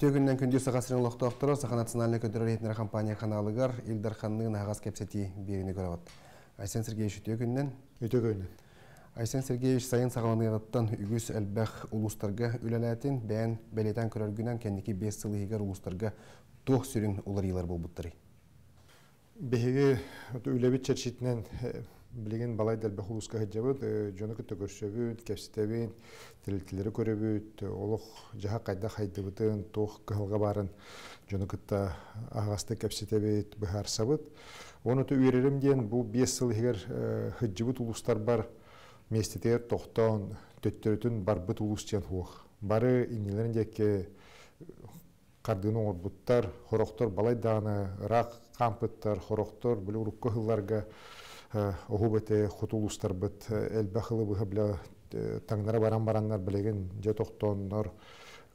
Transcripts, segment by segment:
Үтегіннен күндесі қасырын лоқтуақтыры Саха национальный көдірі ретіндер компания каналығар Илдар Ханның ағас кепсеті берігіне көріп Айсен Сергеевич Үтегіннен. Үтегіннен. Айсен Сергеевич сайын сағаланығыттан үгіз әлбәқ ұлыстарға үләләтін бән бәлетен көрергінен кәндекі 5 сылы егер ұлыстарға тоқ сүрін олар елар болбыттыры. Бәйгі үләбет чәршетінен э, билигин балай дәл бахулуска хаджабыт э, жоны көтө көрсөбүт кепситебин тилтилери көрөбүт э, олох жаха кайда хайдыбытын тох кылга барын жоны кытта агаста кепситебит быхарсабыт оны тө үйрерим диен бу бес сыл эгер э, хаджыбыт улустар бар местетер тохтон төттөрүтүн барбыт улус диен хуох бары инилерин деке кардыны орбуттар хорохтор балай дааны рак кампыттар хорохтор бул урукко хылларга Э, біт, әл бит элбахылы э, быхабла э, таңнара баран бараннар білеген же токтоннор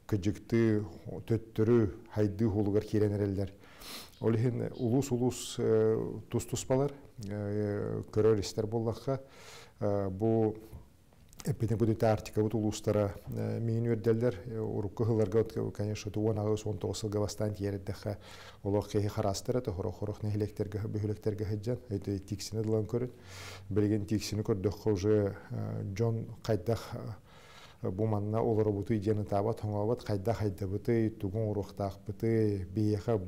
күджікті, төттүрү хайды хулугар киренерелдер олихин улус улус тус туспалар көрөр истер боллакка Бұл Эппетин будет артика вот улустара меню эрделдер урукку хыларга конечно туон агыс он тосыл гавастан тиереддеха олох кехи харастыра то хорох хорох нехлектерге бөлектерге хаджан это тиксини дылан көрөт билген тиксини көрдөк уже жон кайдах буманна олоро буту жени таба тоңобат кайда кайда буты тугун урухтак буты биеха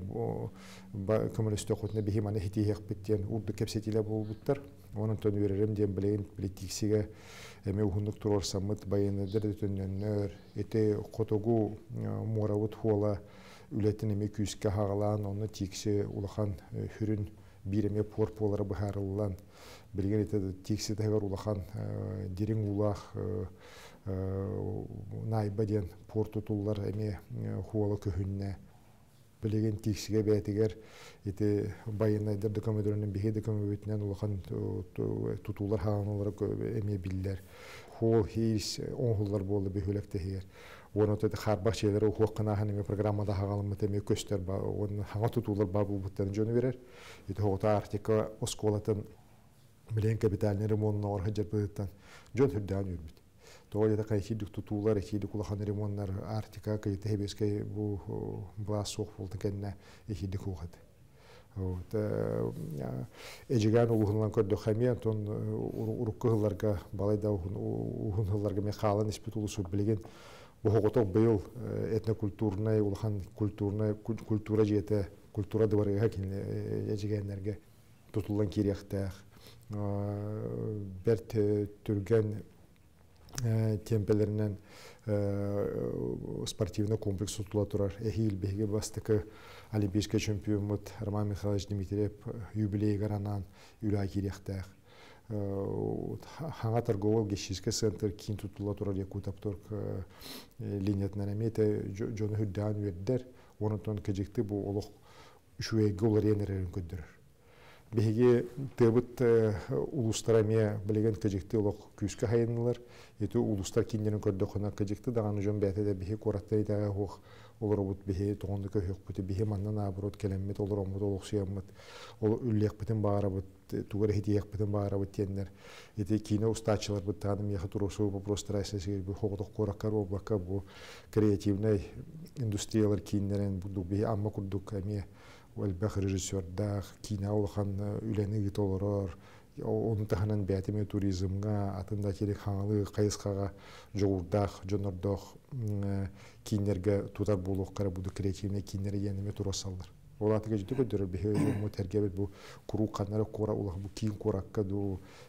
көмөлөстө кутна бихи мана хитиех биттен урду кепсетиле болбуттар онун төнү берерим дем билеген билетиксиге эми ухундук турор саммыт байыныдыр түннөннөр эте котогу э, моравут хуала үлетин эми күүскө хагалаан ону тикси улахан э, хүрүн бир эме порполары билген эте тикси тагар улахан э, дириң улах найба портутуллар эми хуала көхүнне білеген тиксиге бәтігер ити байынайдар дөкөмөдөрүнүн бихе дөкөмөбүтүнөн улахан тутуулар хаанылары эме биллер хол хирис оңхуллар болду бөхүлектехигер оны тет харбах челер ухуакканахан эме программада хагалымыт эме көстөр ба оны хаңа тутуулар бар булбуттарын жөнү берер ити хогута артика осколатын билен капитальный ремонтна орха жерпытыттан жөн хүрдән үрбүт тоолета кайчидик тутуулар ичидик улахан ремонтнар артика кайта хебескай бу блас сох болтын кенне ичидик ухат вот эжиган улухунлан көрдө хамия тон уруккыларга балайда ухунларга ме халан испит улусу билеген бохоготок быйыл этнокультурный улахан культурный культура жете культура дыбарыга эжигенерге тутулан кириактаах берт түрген темпелерінен спортивный комплекс тұтыла тұрар. Эхил беге бастықы Олимпийский чемпион мұт Роман Михайлович Дмитриев юбилей ғаранан үлі Хаңа торговал гешиске центр кин тұтыла турар екутап тұрк линетнен жоны хүрдән вердер. Оны бу кәжекті бұл олық үшуэйгі олар Беге тебіт э, улустараме билеген кәжекті олық күйіскі хайынылар. Еті улустар кендерін көрді қонақ кәжекті даған ұжын да беге қораттар едағы оқ олар бұд беге тоғынды көйек бұты беге маннан абырот келемет олар омыт олық ол үллек бұтын бағара бұт э, тугар хетиек бұтын бағара бұт тендер кино устачылар бұт таным яхы тұрысы бұл просто райсасы бұл хоғдық қораққар ол баққа бұл креативный индустриялар кейіндерін бұдық беге амма курдук әме Вәлбәх режиссердах, кинауылхан э, үләні гит олырыр, оны таханан бәтіме туризмға, атында керек хаңалы қайысқаға жоғырдах, жонордох, э, кинерге тутар болуқ қара бұды кіретіміне кинерге еніме турасалдар. Ол атыға жеті көдірі мо тергебет бу бұл күру қанары қора олық бұл кейін қораққа ду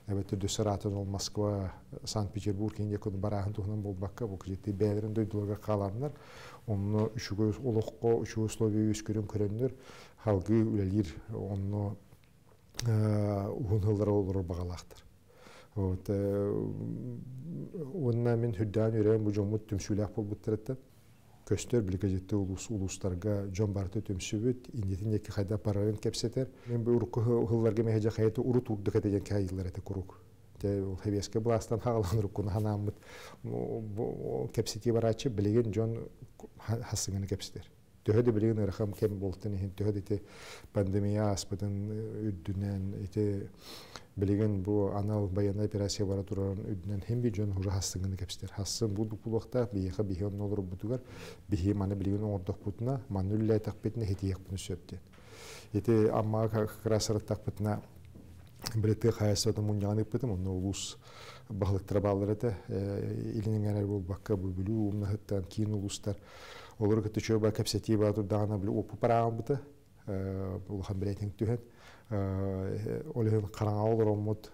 әбетті дөсір атын ол Москва, Санкт-Петербург, кенде күні барағын тұғынан болбаққа бұл күжетті бәлерін дөйділіға қаларынар онно үшүгөс олокко үшүгөсловия үскүрүн көрөндөр халгы үлелир онно уунылар э, олор багалаактар вот э, онна мен хүрдән үрән бу жомут түмсүләк булбыттыр этте көстөр билгежетте улус улустарга жон барты төмсүбүт индетин эки хайда параллель кепсетер мен бу урку хылларга мехеже хаяты урут урдык деген кайылар эте курук те ул хебеске бластан хагаланыр кун ханамыт кепсети барачы билеген жон хассыгыны кепсидер. Төһөдө билигин ырахам кем болтын иһин төһөдө ите пандемия аспытын үддүнен ите билигин бу анал баяна операция бара туран үддүнен хем би жөн уже хассыгыны кепсидер. Хассын бу дупулакта бияха биһен олур бутугар бихи маны билигин ордох бутна манулле такпетне хетиек буну сөптен. Ите амма как раз такпетна билетте хаясатым уйнаган ипетим, но улус бахлыктыра балларыта илиңәнәр бул бакка бу билү умнахыттан кин улустар олар кытты чөй ба капсети ба тур дана бил опу параган бута бул хам билетинг түһен олыһын караңа олор оммут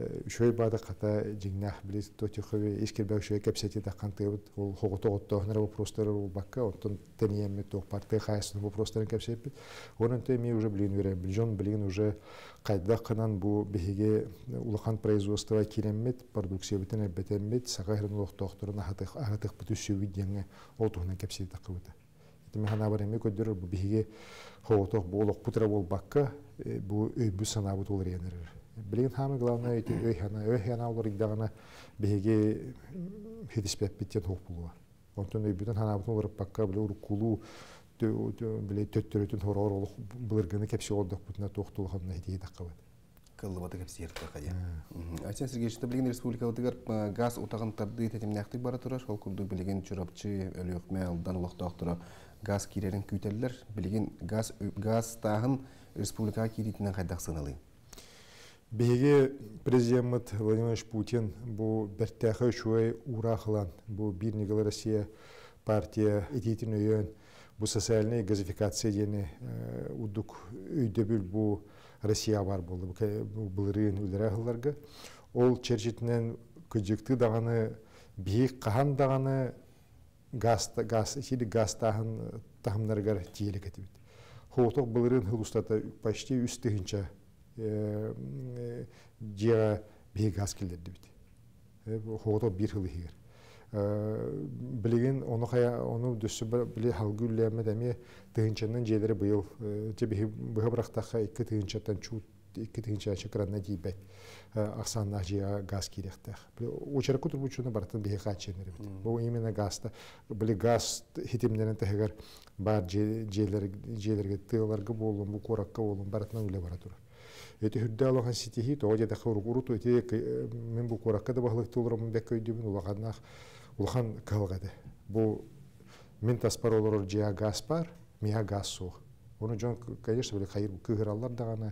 үшөй бада қата жиңнах билис тотихове искербе үшөй кепсети да кантыбыт ол хогото оттохнара вопростар ол бакка оттон тениемме тох парты хайсын вопростарын кепсепит онын те ми уже блин берем билжон блин уже кайда кынан бу беге улахан производство киреммет продукция битен бетеммет сагайрын оттохторна хатых хатых бүтүшү деңе ол тохнан кепсети да кыбыта Механа бареме көддүрөр бу беге биге хоготох болок путра бол бакка бу өйбү санабыт ол ренерер Блин, хамы главное, эти эхана, эхана олар идағана беге хедиспет биттен хоқ болуа. Онтон өйбітін ханабытын орып баққа біле ұрқулу, біле төттіретін хорор олық бұлыргыны кепси олдық бұтына тоқтылы хамна хедей даққа бәді. Кыллыбаты кепсе ертіға қая. Арсен Сергеевич, білген Республика Отыгар газ отағын тарды тәтемін ақтық бары тұраш, шол күрді білген чүрапчы, өлі өкме, алдан ұлықтақ тұра газ керерін күйтелілер, білген газ тағын республикаға керетінен қайдақ сыналайын. Беге президент Владимир Путин бу бертәхе шуай урахлан бу бир Россия партия идейтин өйөн бу социальный газификация дени э, удук өйдө бүл бу Россия бар болды бу былрын ол черчитнен күҗекти даганы бейік қаһан дағаны газ газ ичили газ тахын тахымнаргар тиелек этибит хоуток былырын почти үстегенче жера бегас келдерди бит Хоғыда бир хылы хигер билигин ону хая ону дүссү біле халгы үлләмі дәме тыгынчанын жедери быйыл жебихи быха бырактаха икки тыгынчаттан чуут жия газ именно газда газ бар бу Эти хүрдә алған ситихи, тоға жада қауыр құрут, өте мен бұл қораққа да бағылықты оларым бәк көйдемін, ұлағанақ, ұлған қалғады. Бұл мен таспар олар жия гаспар, бар, мия газ суық. Оны жон, конечно, қайыр күйгіраллар дағаны,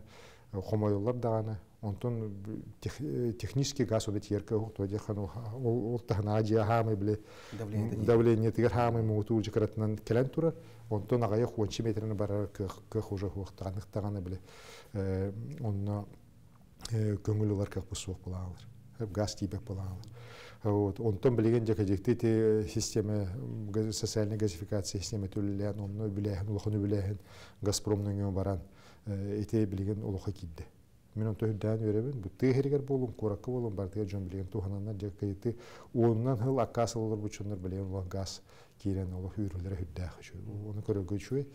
қомайоллар дағаны, онтон э, э, технический газ обет ерка то дехан ол тахна жия хамы бле давление тигер хамы муту жикратнан келен тура онтон агая хуанчи метрен бара кых уже хуактанык таганы бле онна көңүл улар как бусук булалар газ тийбек булалар вот онтон билеген жака жекти те система социальный газификация система төлөлөн онну билехин улухуну билехин газпромдун баран э, эте билген улуха кидди мен он беремін өребин бутты херигер болун куракка бар бартыга жон билеген тухананнар же кыйты уоннан хыл акас олор бучуннар билеген улан газ кирен оло хүрүлөр хүддах шу уну көрөгө чуй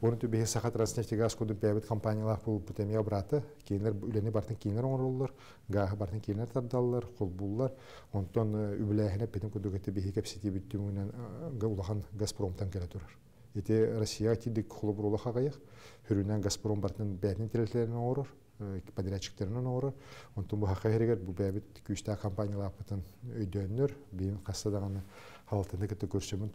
уну ту бехе сахат транснефти газ кудун пебит компаниялар бул бутемия браты кейнер үлени бартын кейнер оңроллор гахы бартын кейнер тардаллар холбуллар онтон э, үбүлэхине петим кудугете бехе кепсити бүттүңүнен э, улахан газпромтан келе турар ити россия тидик холобурулахагаяк хүрүнен газпром бартын бээнин тирелтерине орор подрядчиктерінің оры. Онтын бұл хаққа ерігер, бұл бәбіт күйішті компаниялар апытын өйдөннөр, бейін қастадағаны көрсемін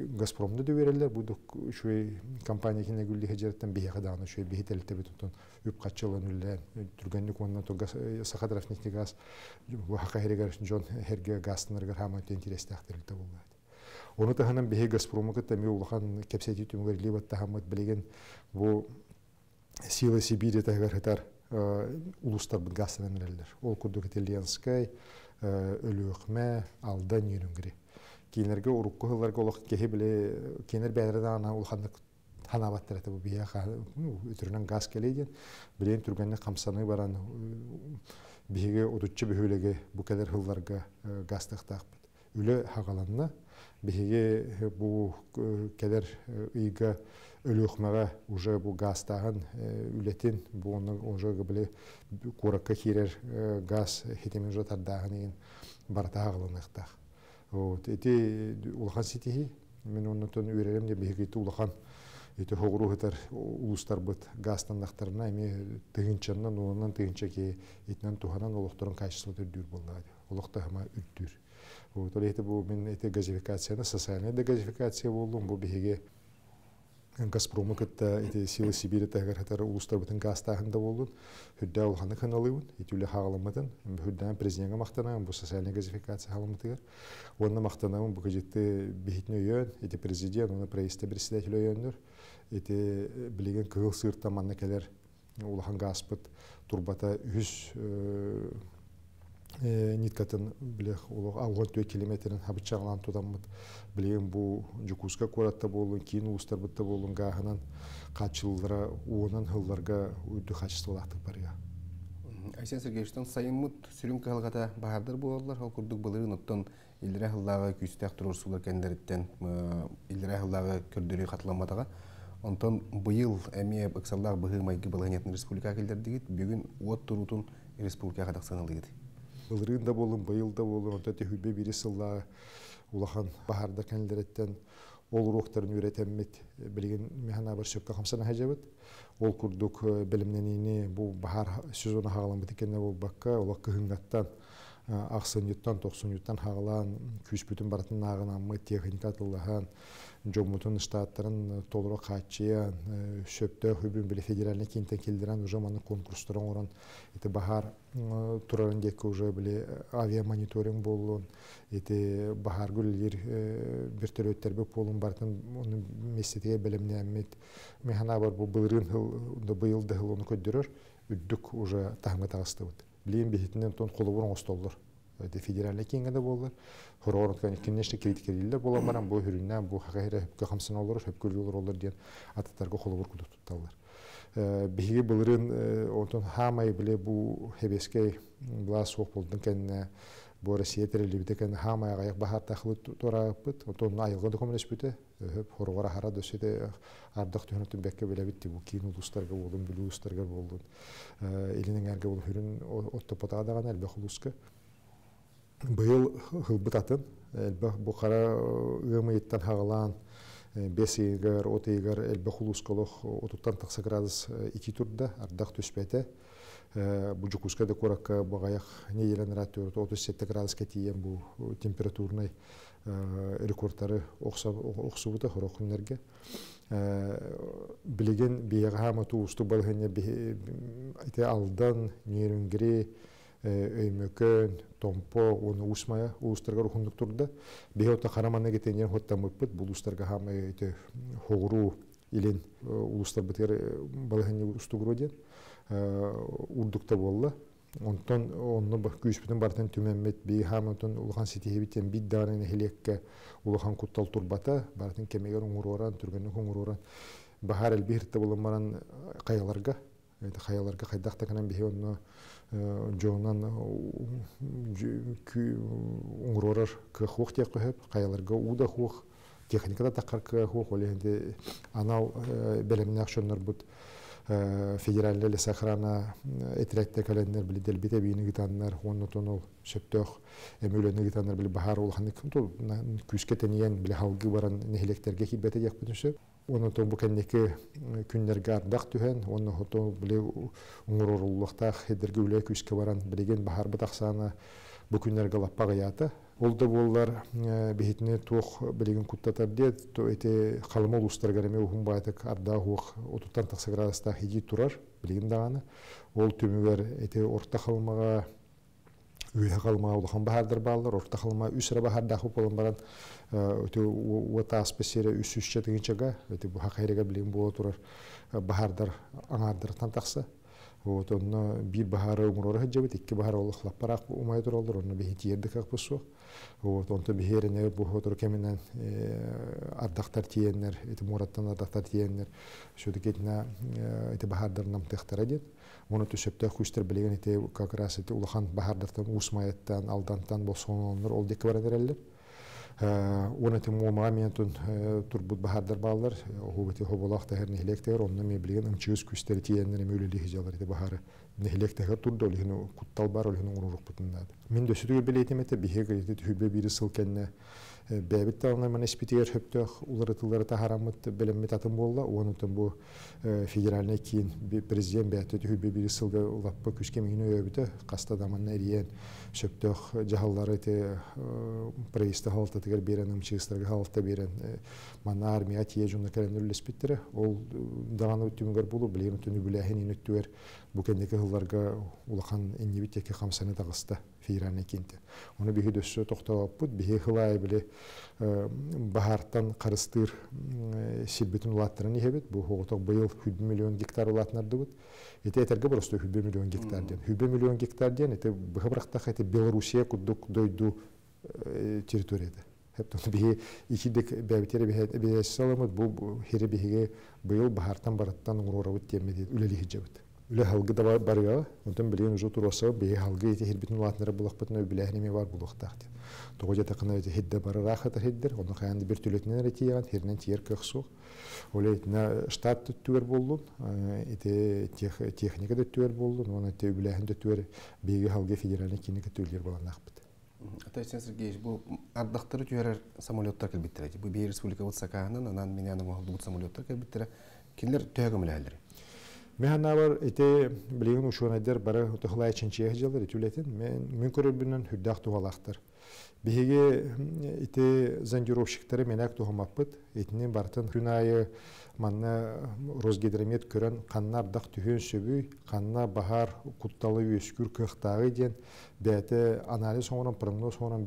Газпромды дөверелер, бұл үшуей компания кене гүлді хеджереттен бейе қадағаны, тәлітті үп газ, бұл жон әрге болады. Оны тағынан бейе Газпромы кітті меулыған кепсететімгер лебатты сила Сибири тәгәрһетәр э, улустар газ әмрәлләр. Ол күрдүк итәлиянскай, өлөхмә, э, алдан йөрүнгри. Кинерге урукку хылларга олох кеһи биле кинер бәдердән ана ул ханны ханават тәрәтә бу бия үтүрнән газ келеген Билен түргәнне камсаны баран биге одуччы бөһөлеге бу кадәр хылларга э, газ тахтак. Үле хагаланны биһиги э, бу э, келер ыйга э, өлөхмәгә уже бу гастаган үлетин бу оның уже гыбле куракка кирер газ хитемен же тардагын бартагылыныктах. Вот эти улахан ситихи мен онутон тон үререм де биһиги улхан эти хогру этер улустар бит гастан нахтарына эми тыгынчаннан онан тыгынча ки туханан олохторун кайшысы дүр болла. Олохта үттүр. Толейте бұл мен эти газификацияны социальная газификация болдым, бұл бігеге Газпромы кытта эти силы Сибири тәгәр хәтәр улустар бүтән газ тәһендә булдын. Хөддә ул ханы каналыбын, итүле хагалымытын. Хөддән президентга мактанам, бу социаль газификация хагалымытыгы. Онны мактанам, бу кәҗетте бихитне йөн, эти президент, оны правительство председатель йөндер. Эти билеген кыл сыртта маннакәләр улахан газпыт турбата үз Э, ниткатын билех улог алгон төө километрин хабычагылан тудаммыт билеген бу жукуска коратта болун кийин улустарбытта болун гаагынан качылдыра уонан хылларга үйдү качестволактык барыга Айсен Сергеевичтен сайыммыт сүрүнка хылгата баһардыр буоллар ол курдук былырын оттон илдере хыллагы күүстэх турурсулар кендериттен э, илдере хыллагы көрдүрүү катыламатага онтон быйыл эми ыксаллах быһы майги былыгынетин республика келдердигит бүгүн от турутун республика кадаксанылыгыт ылырын да болын, быйыл да болын, онта тәхүбе бири сылла улахан баһарда кәнелереттен ол уроктарын үйрәтәммит э, білген механа бір сөкке хамсана хәжәбіт. Ол күрдік білімнен ини бұл бахар сөз оны хағалам бұл баққа, олақ кығыңаттан ақсыныттан тоқсыныттан хағылан күс бүтін баратын ағынамы техника тыллахан жомутун штаттарын э, толыру қатшиян, сөптө э, хүбүн биле федеральный кинтен келдирен уже маны конкурстарын орон бахар уже білі авиамониторинг болун ити бахар гүллер бир төрөттербе бартын механа бар уже тахмы билим бихитинен тон колубурун остолдор это федеральный кеңгеде болдор хоророн кинеште киритикериле бола барам бу хүрүннән бу хакайра хөпкө хамсын олор хөпкө олор олор диен ататтарга колубур куду тутталар биһиги ә, былырын ә, онтон хамай биле бу хебескей була суох болдун кэнне бора сетер либите кен хама аяк бахар тахлы турапыт отон айылга документ испите өп хоргора хара досете ардык төнөт бекке беле белебит бу кин улустарга болдун билустарга болдун элинин арга бул хүрүн оттопота даган элбе хулуска быйыл хылбытатын элбе бу кара э, ыгымыйттан хагалан э, бес игер от игер элбе хулусколох отуттан тыкса градус э, ики турда ардак түспете буджу куска багаях не елен ратур то то сетте градуска тиен бу температурный рекордтары оксубута хорохуннерге билеген биягама алдан нерүнгри өймөкөн томпо уну усмая турда биота хама Э, урдукта болла онтон онно күйіспітін бартын түмәммет бей хамытын улхан ситихебитен бит дарын хелекке улхан куттал турбата бартын кемегер уңуроран түргеннүк уңуроран бахар элбихирте боломаран каяларга э, каяларга кайдакта канан бихи онно э, жоонан уңурорар кыхуох тиек көһөп кайаларга уда хуох техникада таккар кыхуох ол анал белемне акшоннор бут федеральный лесохрана этрек текаленнер били делбите бини гитаннер хонно тонол шептөх эмүлене гитаннер били бахар улханы кунтул күшке тенен били халгы баран нехлектерге хибете як бүтүншө оны тон бу кеннеке күннерге ардак түһен хото били уңуруруллукта хедерге үле күшке баран билеген бахар бутаксаны бу күннерге лаппагыяты олда боллар бихитне тох билигин куттатар дед то эти халмол устаргарыме ухун байтык арда хух отуттан таксаграста хиди турар билигин даганы ол төмүгер эти орта халмага үйе халма улахан баһардыр баллар орта халма үсра баһарда хуп болан баран өтө уата аспесере үс үсче тигинчега эти бу хакайрега билигин боло турар баһардар аңардыр тантакса вот онна бир бахара умрора хаджабит икки бахара олла хлаппарак умай туралдыр онна бихитиерди как бусу вот онто бихерене бухотур кеминен э, ардақтар тиеннер эти мураттан ардактар тиеннер шудикетна эти бахардар нам техтара дит муну түшөптө хуштер билеген эти как раз эти улахан бахардартан усмаяттан алдантан болсоңолнор ол декабардареллер Унаты мо моментун турбут баһардар баллар, хугати хоболах тәһәр нихлектер, онны меблеген ымчыз күстер тиеннәре мөлеле хиҗалар иде баһары. Нихлектер турды олыны куттал бар олыны урурук бутыннады. Мин дөсүдү билетимете бихе гәйди түбе бири сылкенне бәбіт талына мәнеспитер хөптөх та тахарамыт біліммет атын болла, онытын бұ э, федеральный кин президент бәті түхі бір сылғы лаппы күшкемігіні өбіті, қаста даманна әриен сөптөх жағалары те э, происты халты тігір берен, ұмчығыстарға халты берен, э, армия тие жүнді кәрін үліспеттірі, ол дағаны өттімігір болу, білемі түні бүләхен ен өттігер, бұл хылларга улахан улақан әнебіттекі қамсаны тағысты фираны кинте. Оны биһи дөссө тохталаппут, биһи хылай биле э, бахартан карыстыр э, силбетин улаттырын ихебит. Бу хоготок быйыл хүбі миллион гектар улатнарды бут. Эте этерге просто хүбі миллион гектар ден. Хүбі миллион гектар ден, эте бахабрахтах хайты Белоруссия кудук дойду э, территорияда. Хэптон биһи икидик бәбитері бәйәсі саламыд, бу хере биге быйыл бахартан бараттан урорабыт демедет, үлелихи жабыт үлі халғы да бар онтан білейін ұжы тұрасы, бей халғы еті хербетін латынары бұлық бар бұлықтақ. Тоғы қына өте хедді бар рақы тар оның қаянды бір түлетінен әреті яған, херінен тиер көқсу. Оле етіна штат түттігер болдын, техника түттігер болдын, оны еті түттігер бейгі халғы бұл ардақтыры түйерер самолеттар Бұл республика ите ite bilegen бара bara tohlaya çinçeye hıcalar etületin. Men münkörür bilen hüddak бартын канна бахар кутталы анализ соңунан прогноз соңунан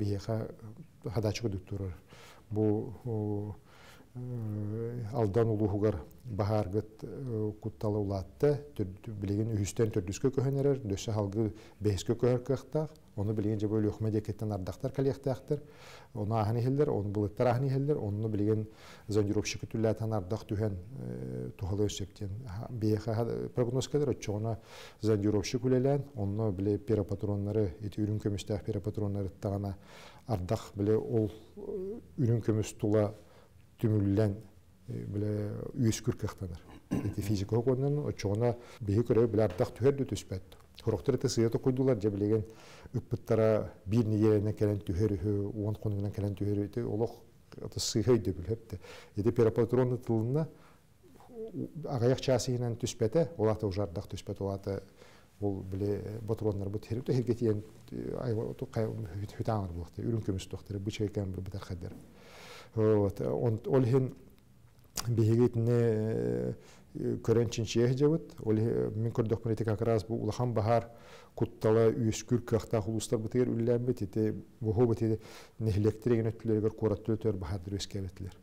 алдан улугугар бахаргыт э, кутталы улатта билигин үһүстен төрдүскө көһөнерер дөсө халгы бэхискө көһөркыахтаах ону билигин же бөөл үхме декеттен ардактар калиахтаахтар ону ахын ихиллер ону былыктар ахын ихиллер онуну билигин зондировщик түлләтан ардак түһен э, тухалы өссептен биэха прогноз кедер оччоона зондировщик үлелән онну биле перопатроннары эти үрүн көмүстаах перопатроннары тагана ардах биле ол э, үрүн көмүс тула түмүллән биле үйүскүр кыхтаныр. Эти физика хоконнан очогона беги көрө түспөт. эти койдулар же билеген бир келен түһөрү, он конуңдан келен түһөрү эти олох аты сыйхайды билепти. Эти перапатронны тылына агаяк часыйынан түспөтө, олата түспөт, вот он олхин бигитне э, көрен чинчех жабыт ол э, мин көрдөк мен как раз бу улахан бахар куттала үйөскүр кахта хулустар бутер үллән бит ите буху бит ите нехлектерген өтлөргө корат өтөр бахадыр өскәбетлер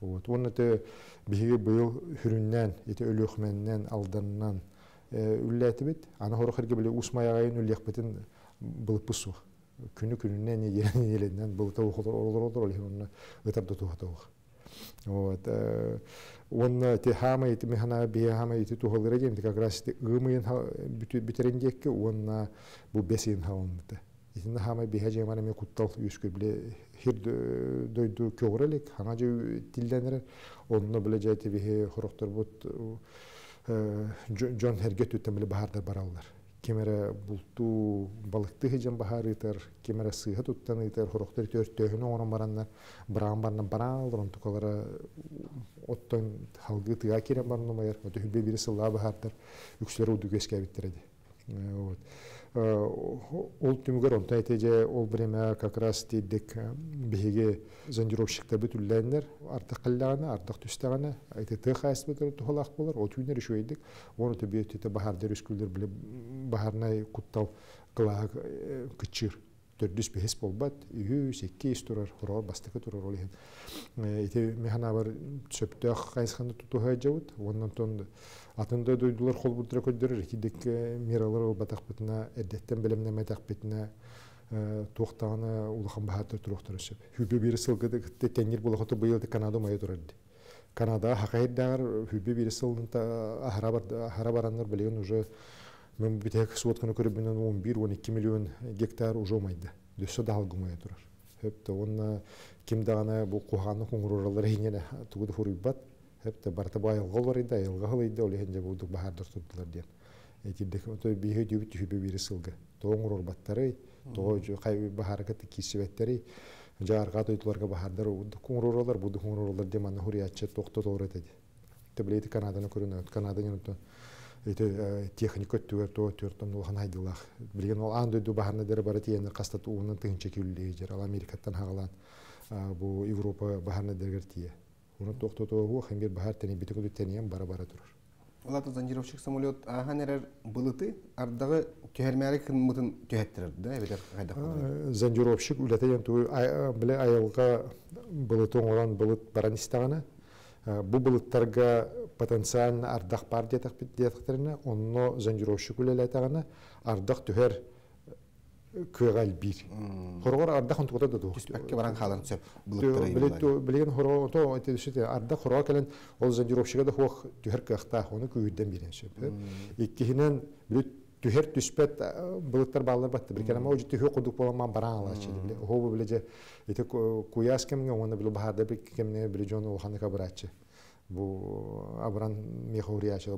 вот оны те биге быйыл хүрүннән ите өлөхменнән алданнан э, үлләтибит аны хорохерге биле усмаягайын үлләхбетин былып пусух күні күніне не елен еленнен былта ухолор олор олор олор онна ытар дуту хатаух вот он те хама ити механа бия хама ити тухалыра гем как раз те ымын битерендекке онна бу бесин хаумта итин хама биха жемана ме куттал үскө биле хир дойду көгрелик хана же тилденер онно биле жайти бихе хороктор бут жон хергет үтем биле баһардар бараллар кемере булту балыкты хыжын бахарытыр, кемере сыйхы туттанытыр, хорохтыр төрттөһүнө онон бараннар, баран барна баралыр, онтукалара оттон халгы тыга керен барнумайыр, өтө хүлбе бири сылла бахардыр, үксүлөр уду көскә биттереди. Э, вот ол түмігер онтай теже ол бреме как раз біғеге биһиги зондировщикта бүтүлләннер артык каллагана артык түстәгана айты тыхас бетер тухалак болар ол түнер шуйдик оны төбиетте бахардер үскүлдер биле бахарнай құттау кылаг э, кычыр төрдүс бихис болбат үйүс икки ис турар хороор бастыкы турар ол иһин ити механа бар сөптөөх кайсханды тутуха жабыт оннон тон атында дойдулар хол бурдура көддөрөр икидик миралар олбатак бытына эрдеттен белемнеметак бытына туохтааны улахан баһаттыр туруохтарысып хүбү бири сылгыды тенир булахоту быйылды канада мая турарды канада хакайдагар хүбү бири сылнта ахара бараннар билеген уже мен он эки миллион гектар уже умайды дөсө да алгумая турар хөптө онна кимде гана бу куханы куңуруралар ийнене тугуду хуруйбат хөптө бартабай алгол айылга хылыйда олехенже булдук ол турдулар диен этирдик ото бихи дүбүт бири сылгы тоо кисибеттери жаарга тойтуларга куңуруралар Э, техника төөр то төртөн улахан айдылах билген ол ан дөйдү баһарна дер бара тиенер кастат уунун тынча күлле жер ал америкаттан хагалан э, бу европа баһарна дергер тие уну токтотоогу хембир баһар тени битигү тением бара бара турар Улаты зонировщик самолет аханерер былыты ардагы төһәрмәре кынмытын төһәттерер да эбетер кайда зонировщик үләтәен ту э, биле аялга былытын олан былыт баран истагана Э, бұбылыттарға потенциалын ардақ бар дедіқтіріне, онно зәндірошы күлелі айтағаны ардақ түхер көғал бір. Хорғор ардақ ұнтықыда да тұқ. Түспәкке баран қаларын түсіп бұлыттыры. Білген хорғор ұнты өте түсіте, ардақ хорғор кәлін ол зәндірошы да хоқ түхер көқтақ, оны көйірден берен сөп. Э. Иккихінен бүліт түһер түспет былыктар баллар батты бир керем оҗи түһе кудук боламан бараңла чиле хобы билеже куяс оны бил баһарда бир кемне бир абран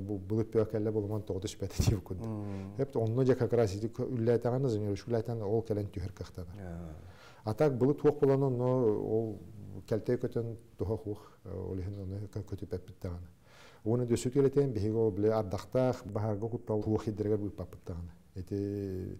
бу былыт онно же как раз ол келен түһер а так былыт ол Оны дөсүтүл этен беге бле ардахтах бахарга куттал хуахиддерге бу папыттагана. Эти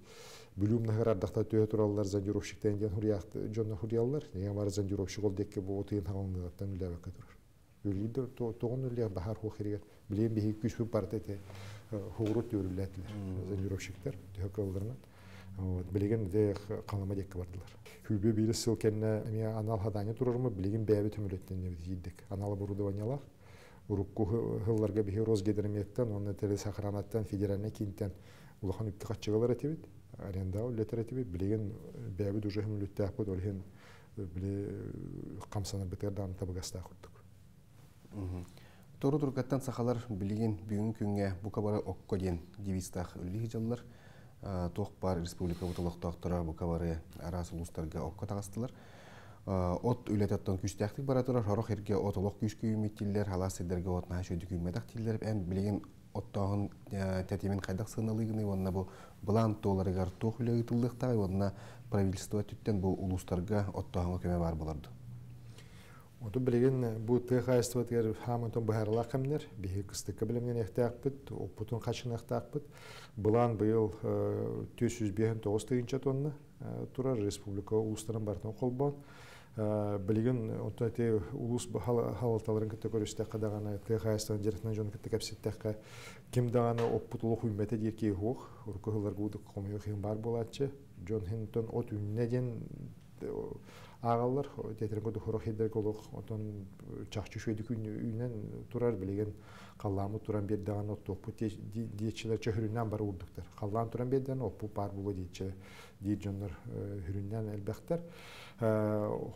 бүлүм нахар ардахта төһө тураллар зандировщиктен ден хурияхт жонна хурияллар. Неге бар зандировщик ол декке бу тыйын хагылныгаттан үләбәккә турар. Үлидер тоғын үле бахар хуахирге билен бихи күч бу парты эте хугуру төрүләтләр. Зандировщиктер төһө кылдырнан. Вот, билеген де қалама декке бардылар. Хүбе бирис сыл кенне, анал хадане турармы, билеген бәбі түмілеттен не бітейдік. Аналы бұрудыванялақ, урукку хылларга бихи розгедерметтен онны теле сахранаттан федеральный кинтен улахан үпті қатчығалар әтебет аренда үллетер әтебет білеген э, бәбі дұжы хүмілетті әпіт олхен э, біле қамсанар э, бітер даны табыгаста құрдық. Тору тұрғаттан сақалар білеген бүгін күнге бұқабары оққа ден девистақ үлі жалылар тоқ бар республика бұтылық тоқтыра бұқабары арасы ұлыстарға оққа тағастылар. Э, от үлететтен күстәктік баратыра шарох ерге отолох күш күйімет тиллер, халас сидерге от нәшөді күймедақ тиллер, ән білеген оттағын э, тәтемен қайдақ сыналығыны, онына бұл бұлан толарығар тоқ үлегі тұлдықтағы, онына правительство түттен бұл ұлыстарға оттағынға көме бар боларды. Оту білеген э, бұл тұғайыстығы тігер хамынтон бұхарлақ қамнер, бігі қыстыққа білімнен ехтақ бұд, оппытын қашын ехтақ бұд. Бұлан бұйыл 459 тығынша тонны тұрар, республика ұлыстарын бартын қолбан билигин онтунати улус халалталарын кытта көрөстө кадагана кхстан жеретнен жон кытта кепситтекка ким дагана оппутулук үммете дирки хух ғудық гудук комюхин бар болады жон хентон от үннеден ағалар тетерин көдү хорох хидер шөйді отон чахчы шөйдүк үйүнөн турар билеген калламы туран отты оттоппу дейтшілер че хүрінден бар урдуктар тұран туран берден оппу бар хүрінден әлбәқтар. диетжоннор хүрүннөн элбектер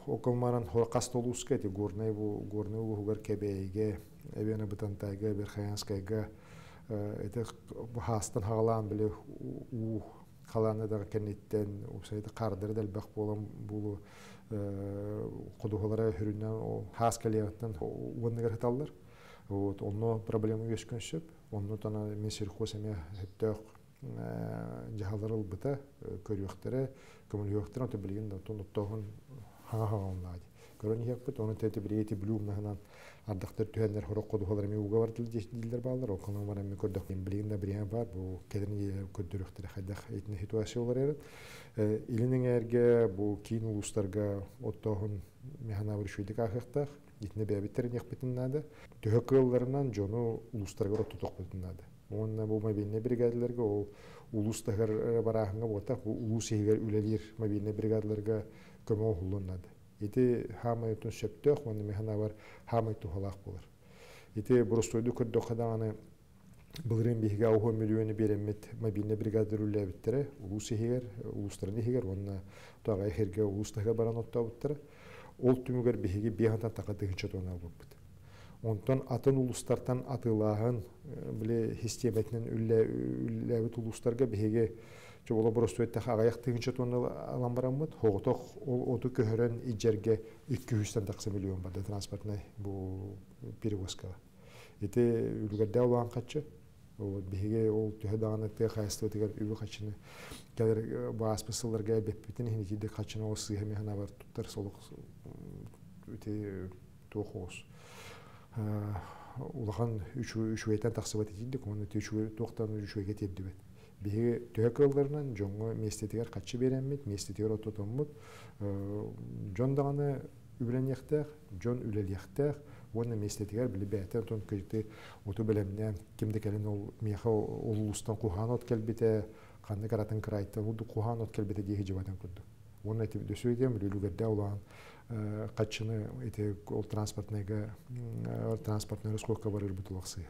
околмаран хоркас толуска эти горный горный угугар кәбейге, әбені бұтантайға, берхаянскайга эти хастан хагалаан биле у халаны дагы кенниттен усайды қардырды әлбәқ болам бұлы Э, хас хүрінен хаскалиятын уыннығырталлар. Вот, онно проблема өшкіншіп, онно тана мен сирхос әме хөттөк э, жағаларыл бұта э, көріөқтері, көміліөқтері, онты білген да тұн ұттоғын оны ардақтар түһәннәр хорок коду холар ми уга бардыл дилдер балар окынан бара ми көрдөк билин да бирен бар бу кедин көддүрүктөр хайдах этне ситуация болар эрет илинин эрге бу кийин улустарга оттогун механа бир шуйдик ахыктах итне бебиттер нех битиннады төһөк кылларынан жону улустарга оттоток битиннады онна бу мобильный бригадаларга ол улустагар э, барахынга бота улус эгер үлелер мобильный бригадаларга көмөк улуннады ити хамай тун шептөх вон механа бар хамай халах болар ити бурустойду көрдө каданы былрын биге ого миллионы беремет мобильный бригада рулебиттере улус хигер улустарын хигер онна тага херге улустага баран оттабыттыр ол түмүгер биге бехантан такадыгынча тона болбут онтон атын улустартан атылаһын биле систематынан үлләбит улустарга бихге жобола боростуэттах агаяк тыгынча тонна алан ол оту көһөрөн иджерге икки миллион бар транспортный бу перевозкага ити ол төһө даганы хайсты тигер үбү качыны келер бааспысылларга беппитин хиникиде качыны бар биги төкөлдөрүнөн жоңго местетигер качы беремит, местетигер ототоммут э, жон даганы үбленехтех жон үлелехтех оны местетигер билибеэтен тон кыйты уту белемне кимде келин ол меха улустан кухан от келбите канды каратын кырайттан уду кухан от келбите дихи жибатан күндү оны эти дөсү этем лүлүгерде улан э, качыны эти ол транспортныйга э, транспортный расходка барыр бутулаксыя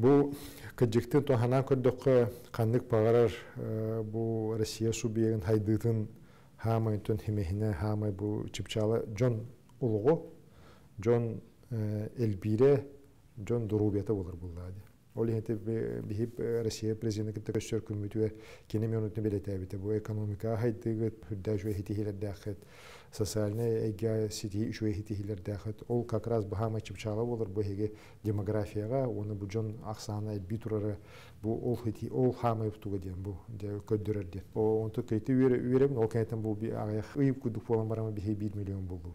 Бұл кыджыктын тоханан көрдөккө каннык пагарар э, бу Россия субъегин хайдытын хамай тон химехине хамай бу чипчалы жон улугу жон элбире жон дурубета болар боллады. Олиһете биһип Россия президенты китте көссөр күмүтүе кине мөнөтне билетебите бу экономика хайдыгы хүрдә жуе хитилер дахыт социальная эгя сити жуе хитилер дахыт ол как раз бахама чыпчала болар бу хеге демографияга оны бу жон ахсана битурары бу ол хити ол хама туга ден бу де көддөрөр ден. Онту кейти верем ол кайтын бу би аяк ыйып күдүк болан барама бихи 1 миллион болду.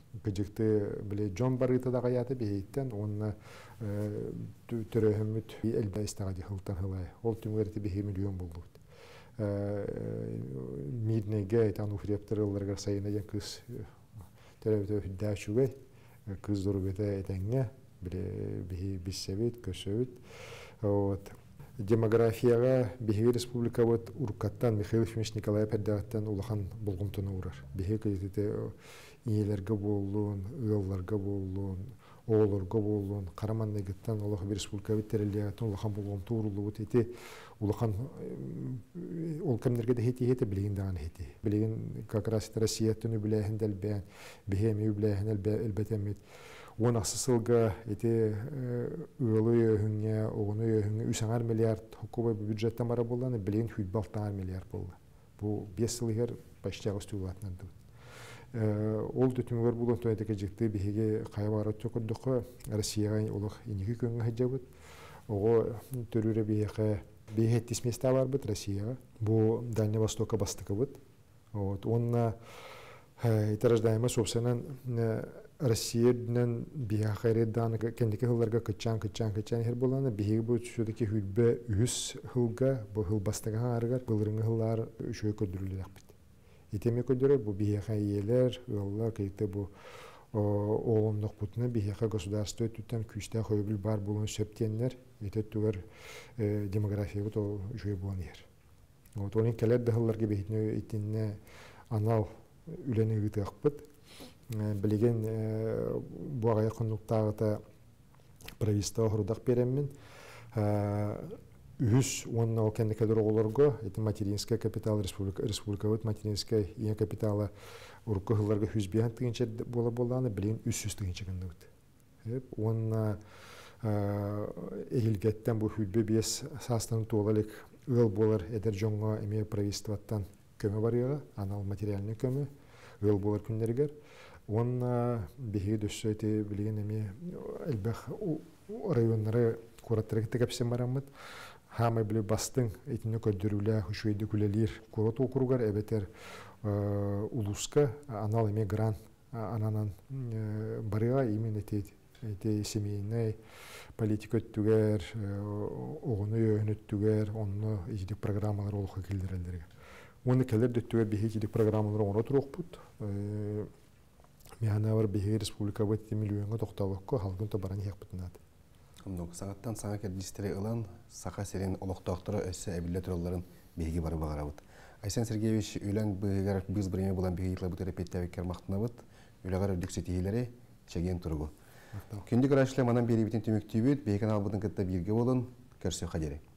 гыжыкты биле жон барыта да гаяты бейттен онна төрөһүмүт элбе истага дихылтан хылай ол түңөрти бихи миллион болду миднеге айтан уфрептерыларга сайына жан кыз төрөбүтө хүддәчүгэй кыз дурбете этеңге биле бихи биссебит көсөбүт вот демографияға бихеге республика вот уркаттан Михаил Ефимович Николаев пәрдәгәттән улахан булгымтыны урар. Бихеге дете иелерге болуын, ыылларга болуын, оолорго болуын, караман негиттен улах бир республика биттерелегәттен улахан булгымты урулы бут улахан э, ол кемдерге да хети хети билеген дәгән хети. Билеген как раз Россия төне беләһендәл бән, бихеме беләһендәл бәлбәтәмит он асысылғы эти э, ылы өһүңне оғыны өһүңне үсіңар миллиард хукубы бюджетта мара булланы билен хүйтбалтаңар миллиард булла бу бес сылыгер баштагы стулатнан ду э, ол дүтүмгөр булган тойтеке жикти биһиге Росияға төкүрдүккө россияга улуг иники бұд. Оғы түрірі бігеге бігеге биһеттис алар бұд Росияға. Бұл Дальны Востока бастықы бұд. это рождаемо собственно э, Россиядан днен бияхари дан кендики хылларга кычан кычан кычан хер боланы биһи бу чүдеки хүлбе үс хылга бу хыл бастыган аргар былрыңы хыллар үшөй көдүрүлөк бит. Итеме көдүрө бу бияха иелер алла кейте бу ооломдук бутуна бияха государство түтен күчтә хойбул бар булган сөптеннер ите түгөр э, демография бут ол үшөй болгон ер. Вот оның келет дәһыллар гибе итне анал үләне үтәкпит билеген буагая куннуктагыта правительство хорудак береммин үһүс уонна ол кеннекелер оголорго эти материнский капитал республика республика республикабыт материнский ия капитала урукка хылларга үс биян тыгынча бола болланы билин үс үс тыгынча кындыбыт уонна эгилгеттен бу хүлбе биес састын туолалик ыал болар эдер жоңго эме правительствоттан көмө бар барыга анал материальный көмө ыал болар күннергер Онна беге дөшсө те билген эми элбэх районнары куратрык тегепсе марамыт. Хамы биле бастың итине көдүрүлө хушуйды күлелер курат округар эбетер улуска анал эме гран ананан барыга именно те те семейный политика өттүгер, огону өнөттүгер, онно иждик программалар олуха келдирелдерге. Оны келер дөттүгер беге иждик программалар оңро турук бут миһанавар биһиги республика бытти миллионга тохтолокко халгын тобаран хекпытынат. Кымдок сагаттан сага кердистере ылан саха серен олоктоктора өссө эбилле туролларын биһиги бары багарабыт. Айсен Сергеевич үлән быгар без бреме булан биһиги ла бутер петтәвек кермахтынабыт. Үләгәр диксетиләре чеген тургу. Күндик рашлы манан бери битен төмөктүбүт, бейкен албытын кытта бирге болун көрсө хадере.